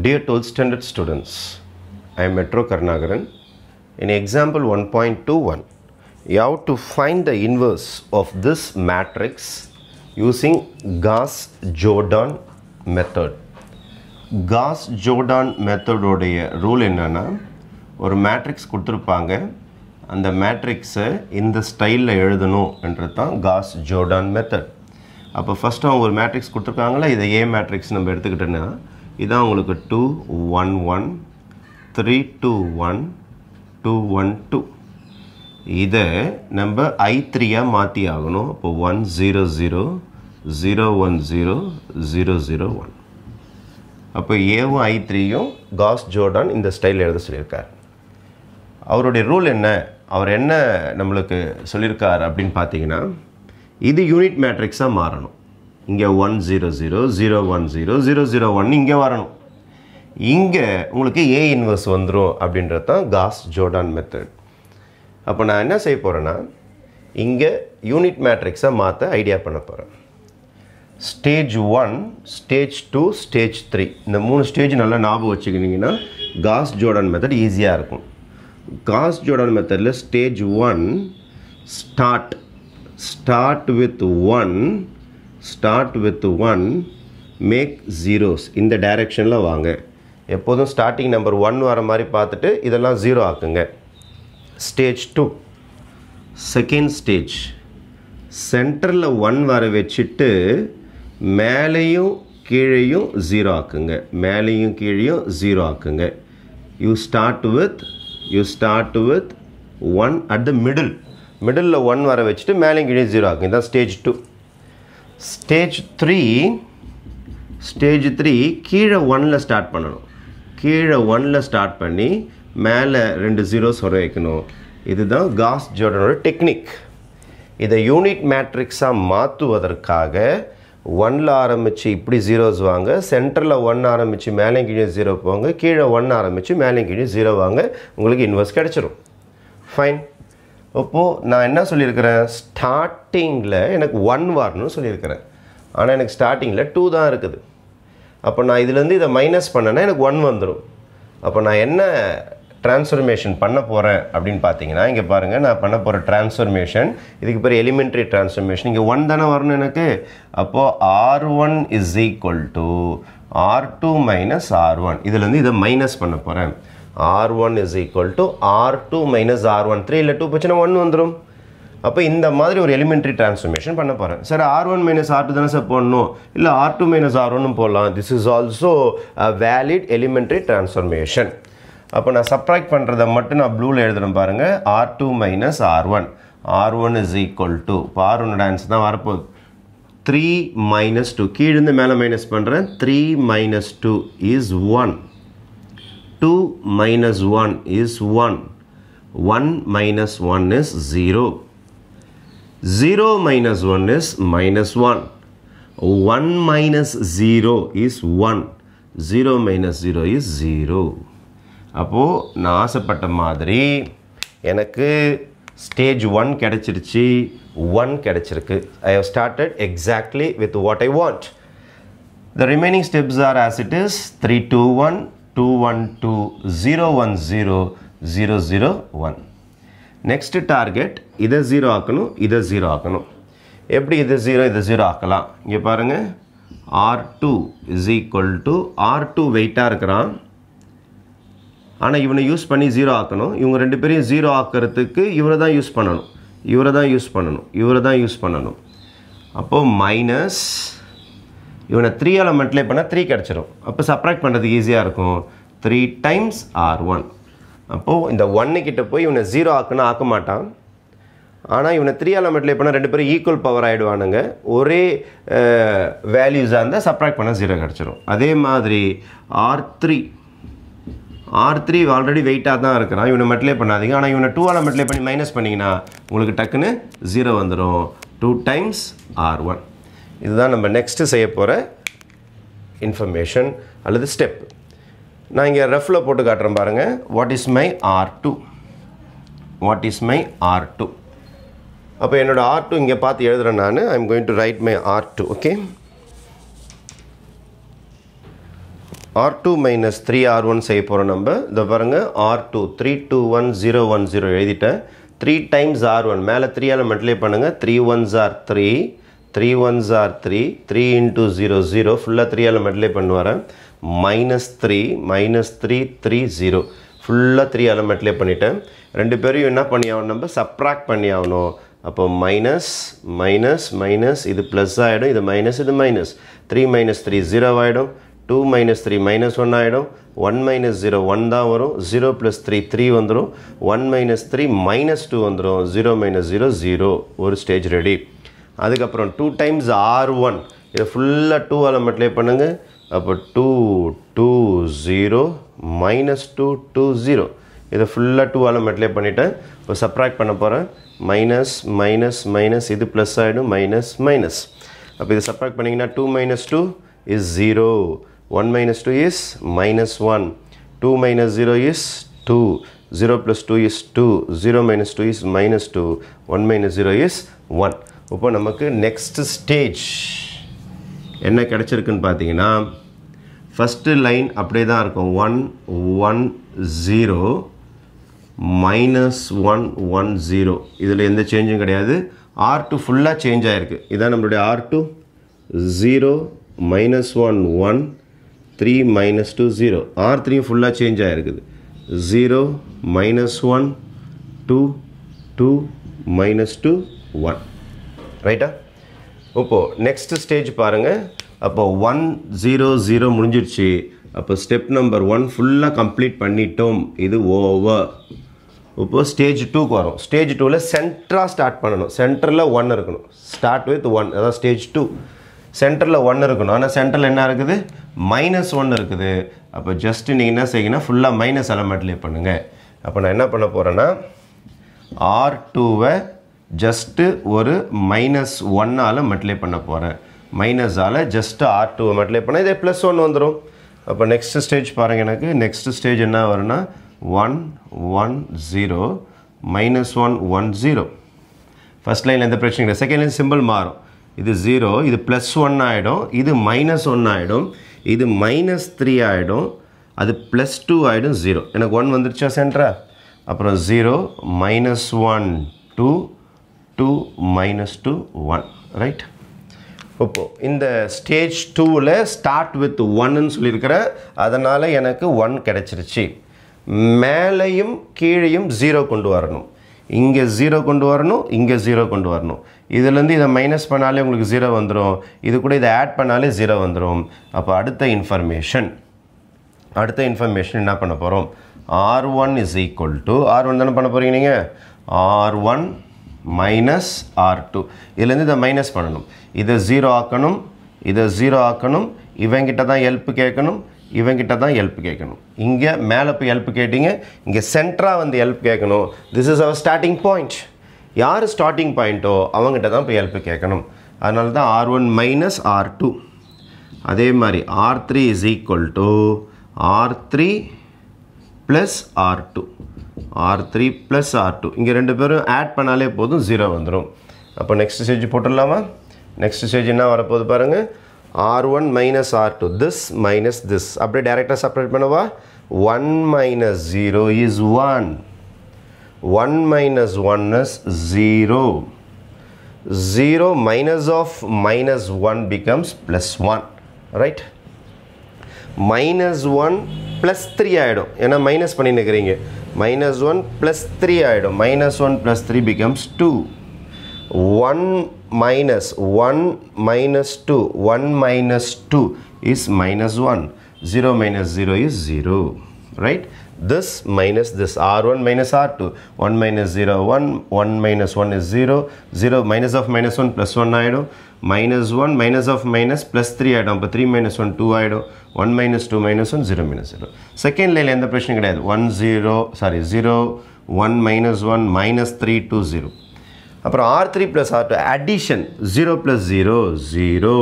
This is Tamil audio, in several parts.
Dear 12th standard students, I am Metro Karnagaran. In example 1.21, you have to find the inverse of this matrix using Gauss-Jordan method. Gauss-Jordan method உடைய ரூல் என்னன்னா ஒரு மேட்ரிக்ஸ் கொடுத்துருப்பாங்க அந்த மேட்ரிக்ஸை இந்த ஸ்டைலில் எழுதணும் என்றது தான் காஸ் ஜோர்டான் மெத்தட் அப்போ ஃபஸ்ட்டு அவங்க ஒரு மேட்ரிக்ஸ் கொடுத்துருக்காங்களா இதை ஏ மேட்ரிக்ஸ் நம்ம எடுத்துக்கிட்டோன்னா இதான் உங்களுக்கு two one one three two one two one two இதை நம்ம ஐ த்ரீயாக மாற்றி ஆகணும் இப்போ one zero zero zero one zero zero zero one அப்போ ஏவும் ஐ த்ரீயும் காஸ் ஜோர்டான் இந்த ஸ்டைலில் எழுத சொல்லியிருக்கார் அவருடைய ரூல் என்ன அவர் என்ன நம்மளுக்கு சொல்லியிருக்கார் அப்படின்னு பார்த்தீங்கன்னா இது யூனிட் மேட்ரிக்ஸாக மாறணும் இங்கே one zero zero zero one zero zero zero one இங்கே வரணும் இங்கே உங்களுக்கு ஏ இன்வர்ஸ் வந்துடும் அப்படின்றது தான் காஸ் ஜோர்டான் மெத்தட் அப்போ நான் என்ன செய்ய போகிறேன்னா இங்கே யூனிட் மேட்ரிக்ஸை மாற்ற ஐடியா பண்ண போகிறேன் stage one stage two stage three இந்த மூணு ஸ்டேஜ் நல்லா ஞாபகம் வச்சுக்கிட்டிங்கன்னா காஸ் ஜோர்டான் மெத்தட் ஈஸியாக இருக்கும் காஸ் ஜோர்டான் மெத்தடில் stage one start start with one start with one make zeros இந்த டைரெக்ஷனில் வாங்க எப்போதும் ஸ்டார்டிங் நம்பர் ஒன் வர மாதிரி பார்த்துட்டு இதெல்லாம் ஜீரோ ஆக்குங்க ஸ்டேஜ் டூ செகண்ட் ஸ்டேஜ் சென்டரில் ஒன் வர வச்சுட்டு மேலேயும் கீழேயும் ஜீரோ ஆக்குங்க மேலேயும் கீழேயும் ஜீரோ ஆக்குங்க you start with you start with one at the middle middle one வர வச்சுட்டு மேலேயும் கீழே ஜீரோ ஆகுங்க இதான் stage two stage three stage three கீழே ஒனில் ஸ்டார்ட் பண்ணணும் கீழே ஒனில் ஸ்டார்ட் பண்ணி மேலே ரெண்டு ஜீரோஸ் வர வைக்கணும் இதுதான் காஸ் ஜோர்டனோட டெக்னிக் இதை யூனிட் மேட்ரிக்ஸாக மாற்றுவதற்காக ஒனில் ஆரம்பித்து இப்படி ஜீரோஸ் வாங்க சென்டரில் ஒன் ஆரம்பித்து மேலே கீழே ஜீரோ போங்க கீழே ஒன் ஆரம்பித்து மேலே கீழே ஜீரோ வாங்க உங்களுக்கு இன்வெஸ்ட் கிடச்சிரும் ஃபைன் அப்போது நான் என்ன சொல்லியிருக்கிறேன் ஸ்டார்டிங்கில் எனக்கு ஒன் வரணும்னு சொல்லியிருக்கிறேன் ஆனால் எனக்கு ஸ்டார்டிங்கில் டூ தான் இருக்குது அப்போ நான் இதுலேருந்து இதை மைனஸ் பண்ணேன்னா எனக்கு ஒன் வந்துடும் அப்போ நான் என்ன டிரான்ஸ்ஃபர்மேஷன் பண்ண போகிறேன் அப்படின்னு பார்த்தீங்கன்னா இங்கே பாருங்கள் நான் பண்ண போகிற டிரான்ஸ்ஃபர்மேஷன் இதுக்கு பேர் எலிமெண்ட்ரி டிரான்ஸ்ஃபர்மேஷன் இங்கே ஒன் தானே வரணும் எனக்கு அப்போது R one is equal to R two minus R one இதுலேருந்து இதை மைனஸ் பண்ண போகிறேன் R1 is equal to R minus minus R one three இல்லை டூ போச்சுன்னா ஒன் வந்துடும் அப்போ இந்த மாதிரி ஒரு எலிமெண்ட்ரி transformation பண்ண போகிறேன் sir R one minus R two தானே சார் போடணும் இல்லை ஆர் டூ மைனஸ் ஆர் ஒன்னு போடலாம் this is also valid elementary அப்போ நான் subtract பண்ணுறதை மட்டும் நான் ப்ளூவில் எழுதுனம் பாருங்கள் R two minus R one R one is equal to இப்போ ஆர் ஒன்னோட ஆன்சர் தான் வரப்போகுது த்ரீ மைனஸ் டூ கீழிருந்து மேலே மைனஸ் பண்ணுறேன் three minus two is one two minus one is one one minus one is 0. 0 minus one is minus one one minus 0 is one zero minus 0 is 0. அப்போது நான் ஆசைப்பட்ட மாதிரி எனக்கு ஸ்டேஜ் ஒன் கிடச்சிருச்சு ஒன் கிடச்சிருக்கு I have started exactly with what I want the remaining steps are as it is three two one two one two zero one zero zero zero one next target இதை ஜீரோ ஆக்கணும் இதை ஜீரோ ஆக்கணும் எப்படி இதை ஜீரோ இதை ஜீரோ ஆக்கலாம் இங்கே பாருங்கள் R two is equal to R two வெயிட்டாக இருக்கிறான் ஆனால் இவனை யூஸ் பண்ணி ஜீரோ ஆக்கணும் இவங்க ரெண்டு பேரையும் ஜீரோ ஆக்கிறதுக்கு இவரை தான் யூஸ் பண்ணணும் இவரை தான் யூஸ் பண்ணணும் இவரை தான் யூஸ் பண்ணணும் அப்போது மைனஸ் இவனை த்ரீ ஆல் மல்டிப்ளை பண்ணால் த்ரீ கிடச்சிரும் அப்போ சப்ராக்ட் பண்ணுறதுக்கு ஈஸியாக இருக்கும் த்ரீ டைம்ஸ் ஆர் ஒன் அப்போது இந்த ஒன்னுக்கிட்ட போய் இவனை ஜீரோ ஆக்குன்னு ஆக்க மாட்டான் ஆனால் இவனை த்ரீ ஆல் மல்டிப்ளை பண்ணால் ரெண்டு பேரும் ஈக்குவல் பவர் ஆகிடுவானுங்க ஒரே வேல்யூஸாக இருந்தால் சப்ராக்ட் பண்ணால் ஜீரோ கிடச்சிரும் அதே மாதிரி R three R three already வெயிட்டாக தான் இருக்கிறான் இவனை மட்டிலே பண்ணாதீங்க ஆனால் இவனை டூ டூவால் மட்டிலே பண்ணி மைனஸ் பண்ணிங்கன்னா உங்களுக்கு டக்குன்னு ஜீரோ வந்துடும் டூ டைம்ஸ் ஆர் ஒன் இதுதான் நம்ம நெக்ஸ்ட்டு செய்ய போகிற இன்ஃபர்மேஷன் அல்லது ஸ்டெப் நான் இங்கே ரெஃபில் போட்டு காட்டுறேன் பாருங்கள் what is my R two what is my R two அப்போ என்னோடய ஆர் டூ இங்கே பார்த்து எழுதுகிறேன் நான் I am going to write my R two okay R two minus three R one செய்ய போகிற நம்ம இதை பாருங்கள் R two three two one zero one zero எழுதிட்டேன் த்ரீ டைம்ஸ் ஆர் ஒன் மேலே த்ரீயால் மல்டிப்ளை பண்ணுங்கள் three ones R three three ones R three three into zero zero ஃபுல்லாக த்ரீயால் மெட்லே பண்ணுவார் minus three minus three three zero ஃபுல்லாக த்ரீ மெட்லே பண்ணிட்டேன் ரெண்டு பேரையும் என்ன பண்ணி ஆகணும் நம்ம சப்ராக்ட் பண்ணி ஆகணும் அப்போ மைனஸ் மைனஸ் மைனஸ் இது ப்ளஸ் ஆகிடும் இது மைனஸ் இது minus three minus three zero ஆகிடும் two minus three minus one ஆகிடும் ஒன் மைனஸ் ஜீரோ ஒன் தான் வரும் ஜீரோ ப்ளஸ் த்ரீ த்ரீ வந்துடும் one minus three minus two வந்துடும் ஜீரோ மைனஸ் ஜீரோ ஜீரோ ஒரு ஸ்டேஜ் ரெடி அதுக்கப்புறம் டூ டைம்ஸ் ஆர் ஒன் இதை ஃபுல்லாக டூ மல்டிப்ளை பண்ணுங்கள் அப்போ two two zero minus two two zero இதை ஃபுல்லாக டூவால் மல்டிப்ளை பண்ணிவிட்டேன் இப்போ சப்ராக்ட் பண்ண போகிறேன் மைனஸ் மைனஸ் மைனஸ் இது ப்ளஸ் ஆகிடும் மைனஸ் மைனஸ் அப்போ இதை சப்ராக்ட் பண்ணிங்கன்னா two minus two is zero one minus two is minus one two minus zero is two zero plus two is two zero minus two is minus two one minus zero is one இப்போ நமக்கு நெக்ஸ்ட்டு ஸ்டேஜ் என்ன கிடச்சிருக்குன்னு பார்த்தீங்கன்னா ஃபஸ்ட்டு லைன் அப்படியே தான் இருக்கும் one one zero minus one one zero இதில் எந்த சேஞ்சும் கிடையாது ஆர் டு ஃபுல்லாக சேஞ்ச் ஆகிருக்கு இதான் நம்மளுடைய R two zero minus one one three minus two zero R three ஃபுல்லாக சேஞ்ச் ஆகிருக்குது zero minus one two two minus two one ரைட்டா இப்போது நெக்ஸ்ட் ஸ்டேஜ் பாருங்கள் அப்போ ஒன் ஜீரோ ஜீரோ முடிஞ்சிடுச்சு அப்போ ஸ்டெப் நம்பர் ஒன் ஃபுல்லாக கம்ப்ளீட் பண்ணிட்டோம் இது ஓவர் இப்போது ஸ்டேஜ் டூக்கு வரும் ஸ்டேஜ் டூவில் சென்டராக ஸ்டார்ட் பண்ணணும் சென்டரில் ஒன் இருக்கணும் ஸ்டார்ட் வித் ஒன் அதாவது ஸ்டேஜ் டூ சென்டரில் ஒன் இருக்கணும் ஆனால் சென்டரில் என்ன இருக்குது மைனஸ் ஒன் இருக்குது அப்போ ஜஸ்ட்டு நீங்கள் என்ன செய்யணும் ஃபுல்லாக மைனஸ் அலமெண்ட்லேயே பண்ணுங்கள் அப்போ நான் என்ன பண்ண போகிறேன்னா ஆர் டூவை ஜஸ்ட்டு ஒரு மைனஸ் ஒன்னால் மல்டிப்ளை பண்ண போகிறேன் மைனஸால் ஜஸ்ட்டு ஆர் டூவை மல்டிப்ளை பண்ணால் இதே ப்ளஸ் ஒன் வந்துடும் அப்போ நெக்ஸ்ட்டு ஸ்டேஜ் பாருங்கள் எனக்கு நெக்ஸ்ட்டு ஸ்டேஜ் என்ன வரும்னா one one zero minus one one zero first லைனில் எந்த பிரச்சனையும் இல்லை செகண்ட் லைன் சிம்பிள் மாறும் இது ஜீரோ இது ப்ளஸ் ஒன் ஆகிடும் இது மைனஸ் ஒன் ஆகிடும் இது மைனஸ் த்ரீ ஆகிடும் அது ப்ளஸ் டூ ஆகிடும் ஜீரோ எனக்கு ஒன் வந்துருச்சா சென்ட்ரா அப்புறம் zero minus one two two minus two one right இப்போது இந்த ஸ்டேஜ் டூவில் ஸ்டார்ட் வித் ஒன்னு சொல்லியிருக்கிற அதனால் எனக்கு ஒன் கிடச்சிருச்சு மேலேயும் கீழையும் ஜீரோ கொண்டு வரணும் இங்கே ஜீரோ கொண்டு வரணும் இங்கே ஜீரோ கொண்டு வரணும் இதுலேருந்து இதை மைனஸ் பண்ணாலே உங்களுக்கு ஜீரோ வந்துடும் இது கூட இதை ஆட் பண்ணாலே ஜீரோ வந்துடும் அப்போ அடுத்த இன்ஃபர்மேஷன் அடுத்த இன்ஃபர்மேஷன் என்ன பண்ண போகிறோம் R one is equal to R one தானே பண்ண போகிறீங்க நீங்கள் R one minus R two இதுலேருந்து இதை மைனஸ் பண்ணணும் இதை ஜீரோ ஆக்கணும் இதை ஜீரோ ஆக்கணும் இவங்கிட்ட தான் ஹெல்ப் கேட்கணும் இவங்கிட்ட தான் ஹெல்ப் கேட்கணும் இங்கே மேலே போய் ஹெல்ப் கேட்டிங்க இங்கே சென்டராக வந்து ஹெல்ப் கேட்கணும் this is our starting point யார் ஸ்டார்டிங் பாயிண்ட்டோ அவங்ககிட்ட தான் போய் ஹெல்ப் கேட்கணும் அதனால தான் R one minus R two அதே மாதிரி R three is equal to R three plus R two R three plus R two இங்கே ரெண்டு பேரும் ஆட் பண்ணாலே போதும் ஜீரோ வந்துடும் அப்போ நெக்ஸ்ட் ஸ்டேஜ் போட்டுடலாமா நெக்ஸ்ட் ஸ்டேஜ் என்ன வரப்போகுது பாருங்கள் R one minus R two this minus this அப்படியே டேரெக்டாக செப்பரேட் பண்ணவா one minus zero is one one minus one is zero zero minus of minus one becomes plus one right minus 1 plus 3 I என்ன minus பண்ணி நிக்கிறீங்க minus 1 plus 3 ஆயிடும் minus 1 plus 3 becomes 2 1 minus 1 minus 2 1 minus 2 is minus 1 0 minus 0 is 0 right this minus this r1 minus r2 1 minus 0 1 1 minus 1 is 0 0 minus of minus 1 plus 1 ஆயிடும் minus 1 minus of minus plus 3 ஆயிடும் அப்போ 3 minus 1 2 ஆயிடும் 1 minus 2 minus 1 0 minus 0 செகண்ட் லைனில் எந்த பிரச்சனையும் கிடையாது 1 0 சாரி 0 1 minus 1 minus 3 2 0 அப்புறம் R three plus R two addition zero plus zero zero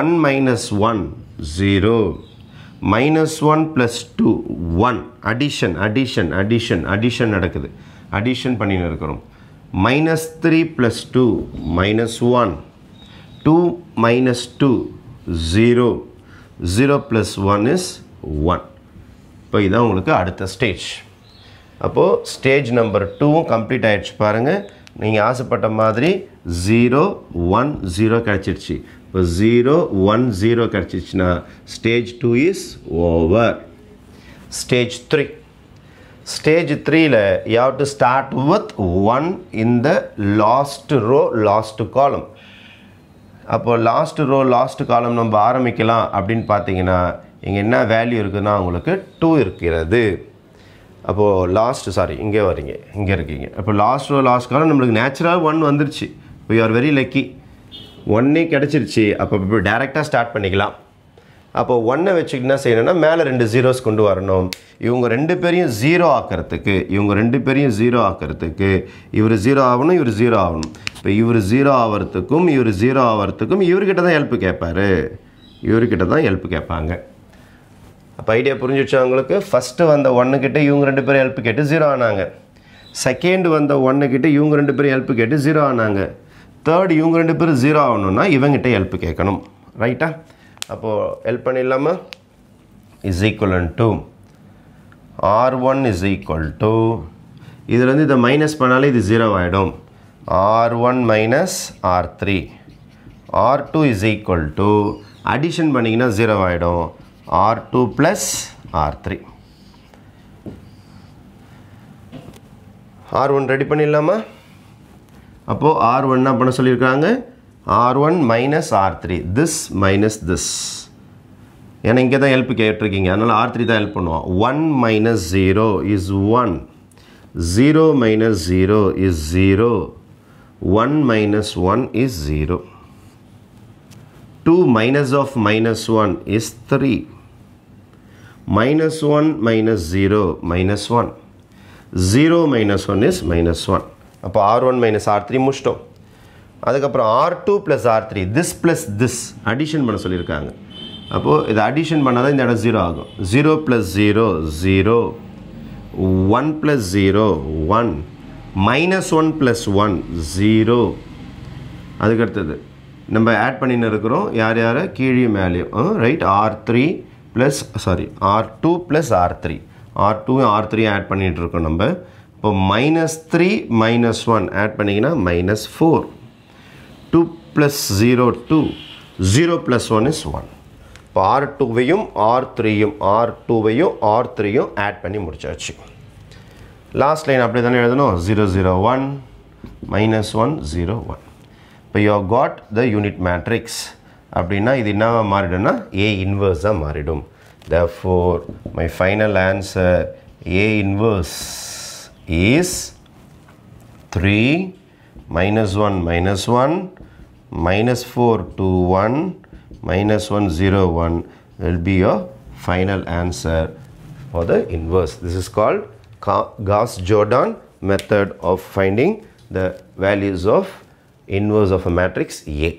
one minus one zero minus one plus two one addition addition addition addition நடக்குது அடிஷன் பண்ணின்னு இருக்கிறோம் minus three plus two minus one two minus two zero zero plus one is one இப்போ இதுதான் உங்களுக்கு அடுத்த ஸ்டேஜ் அப்போது ஸ்டேஜ் நம்பர் டூவும் கம்ப்ளீட் ஆகிடுச்சு பாருங்கள் நீங்கள் ஆசைப்பட்ட மாதிரி ஜீரோ ஒன் ஜீரோ கிடச்சிடுச்சு இப்போ ஜீரோ ஒன் ஜீரோ கிடச்சிச்சுன்னா stage two is over stage three stage த்ரீயில் you've to start with one in the last row last column அப்போது லாஸ்ட் ரோ லாஸ்ட் காலம் நம்ம ஆரம்பிக்கலாம் அப்படின்னு பார்த்தீங்கன்னா இங்கே என்ன வேல்யூ இருக்குதுன்னா உங்களுக்கு டூ இருக்கிறது அப்போது லாஸ்ட்டு சாரி இங்கே வரீங்க இங்கே இருக்கீங்க அப்போ லாஸ்ட் ரோ லாஸ்ட் காலம் நம்மளுக்கு நேச்சுரலாக ஒன் வந்துருச்சு வி ஆர் வெரி லக்கி ஒன்னே கிடச்சிருச்சு அப்போ இப்போ டேரெக்டாக ஸ்டார்ட் பண்ணிக்கலாம் அப்போ ஒன்னை வச்சு என்ன செய்யணும்னா மேலே ரெண்டு ஜீரோஸ் கொண்டு வரணும் இவங்க ரெண்டு பேரையும் ஜீரோ ஆக்கிறதுக்கு இவங்க ரெண்டு பேரையும் ஜீரோ ஆக்கிறதுக்கு இவர் ஜீரோ ஆகணும் இவர் ஜீரோ ஆகணும் இப்போ இவர் ஜீரோ ஆகிறதுக்கும் இவர் ஜீரோ ஆகிறதுக்கும் இவர்கிட்ட தான் ஹெல்ப் கேட்பார் இவர்கிட்ட தான் ஹெல்ப் கேட்பாங்க அப்போ ஐடியா புரிஞ்சு வச்சவங்களுக்கு ஃபஸ்ட்டு வந்த ஒன்றுக்கிட்ட இவங்க ரெண்டு பேரும் ஹெல்ப் கேட்டு ஜீரோ ஆனாங்க செகண்ட் வந்த ஒன்றுக்கிட்ட இவங்க ரெண்டு பேரும் ஹெல்ப் கேட்டு ஜீரோ ஆனாங்க தேர்ட் இவங்க ரெண்டு பேரும் ஜீரோ ஆகணும்னா இவங்ககிட்ட ஹெல்ப் கேட்கணும் ரைட்டா அப்போது ஹெல்ப் பண்ணிடலாமா is equal to R one is equal to இதுலேருந்து இதை மைனஸ் பண்ணாலே இது ஜீரோ ஆகிடும் R one minus R three R two is equal to addition பண்ணிங்கன்னா ஜீரோ ஆகிடும் R2 plus R3. R1 ready பண்ணிடலாமா அப்போது ஆர் ஒன்னா பண்ண சொல்லியிருக்கிறாங்க R one minus R three this minus this ஏன்னா இங்கே தான் ஹெல்ப் கேட்டிருக்கீங்க அதனால் ஆர் த்ரீ தான் ஹெல்ப் பண்ணுவோம் one minus zero is one zero minus zero is zero one minus one is zero two minus of minus one is three minus 1 minus 0 minus 1. 0 minus 1 is minus 1. அப்போ R1 minus R3 முடிச்சிட்டோம் அதுக்கப்புறம் R two plus R three this plus this addition பண்ண சொல்லியிருக்காங்க அப்போது இது அடிஷன் பண்ணால் தான் இந்த இடம் ஜீரோ ஆகும் zero plus zero zero one plus zero one minus one plus one zero அதுக்கடுத்தது நம்ம ஆட் பண்ணின்னு இருக்கிறோம் யார் கீழியும் கீழே மேலேயும் right R three plus sorry R two plus R three R two R three add பண்ணிகிட்ருக்கோம் நம்ம இப்போ minus three minus one add பண்ணிங்கன்னா minus four two plus zero two zero plus one is one இப்போ ஆர் டூவையும் ஆர் த்ரீயும் ஆர் டூவையும் ஆர் த்ரீயும் ஆட் பண்ணி முடிச்சாச்சு லாஸ்ட் லைன் அப்படி தானே எழுதணும் zero zero one minus one zero one இப்போ you got the unit matrix அப்படின்னா இது என்னவாக மாறிடும்னா ஏ இன்வர்ஸாக மாறிடும் the for my final answer A inverse is three minus one minus one minus four two one minus one zero one will be your final answer for the inverse this is called Gauss Jordan method of finding the values of inverse of a matrix A